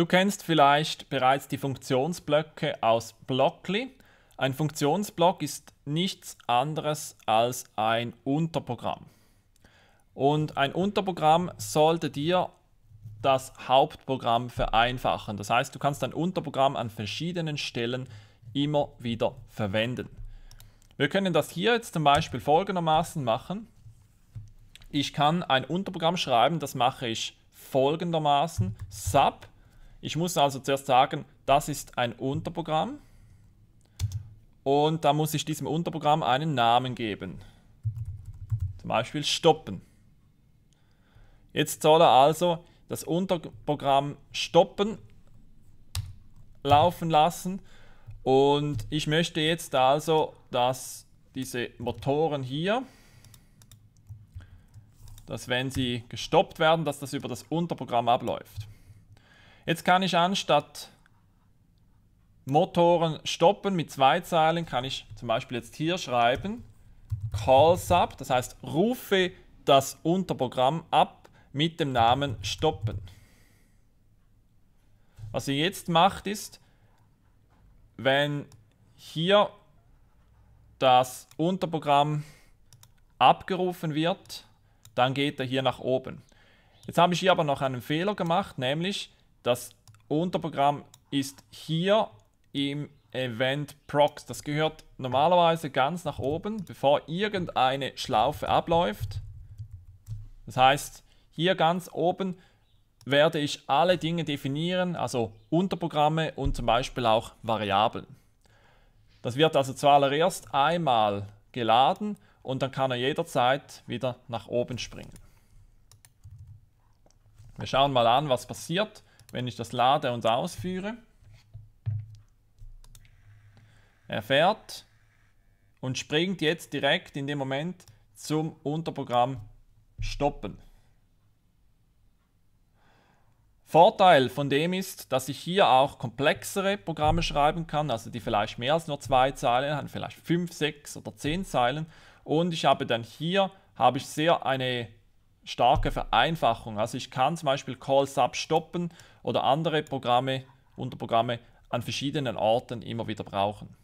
Du kennst vielleicht bereits die Funktionsblöcke aus Blockly. Ein Funktionsblock ist nichts anderes als ein Unterprogramm. Und ein Unterprogramm sollte dir das Hauptprogramm vereinfachen. Das heißt, du kannst dein Unterprogramm an verschiedenen Stellen immer wieder verwenden. Wir können das hier jetzt zum Beispiel folgendermaßen machen. Ich kann ein Unterprogramm schreiben, das mache ich folgendermaßen. Sub ich muss also zuerst sagen, das ist ein Unterprogramm. Und da muss ich diesem Unterprogramm einen Namen geben. Zum Beispiel stoppen. Jetzt soll er also das Unterprogramm stoppen, laufen lassen. Und ich möchte jetzt also, dass diese Motoren hier, dass wenn sie gestoppt werden, dass das über das Unterprogramm abläuft. Jetzt kann ich anstatt Motoren stoppen mit zwei Zeilen, kann ich zum Beispiel jetzt hier schreiben Calls up, das heißt rufe das Unterprogramm ab mit dem Namen stoppen. Was ihr jetzt macht ist, wenn hier das Unterprogramm abgerufen wird, dann geht er hier nach oben. Jetzt habe ich hier aber noch einen Fehler gemacht, nämlich das Unterprogramm ist hier im Event Prox. Das gehört normalerweise ganz nach oben, bevor irgendeine Schlaufe abläuft. Das heißt, hier ganz oben werde ich alle Dinge definieren, also Unterprogramme und zum Beispiel auch Variablen. Das wird also zuallererst einmal geladen und dann kann er jederzeit wieder nach oben springen. Wir schauen mal an, was passiert, wenn ich das lade und ausführe. Er fährt und springt jetzt direkt in dem Moment zum Unterprogramm Stoppen. Vorteil von dem ist, dass ich hier auch komplexere Programme schreiben kann, also die vielleicht mehr als nur zwei Zeilen haben, vielleicht fünf, sechs oder zehn Zeilen. Und ich habe dann hier habe ich sehr eine starke Vereinfachung. Also ich kann zum Beispiel Call Sub stoppen oder andere Programme, Unterprogramme an verschiedenen Orten immer wieder brauchen.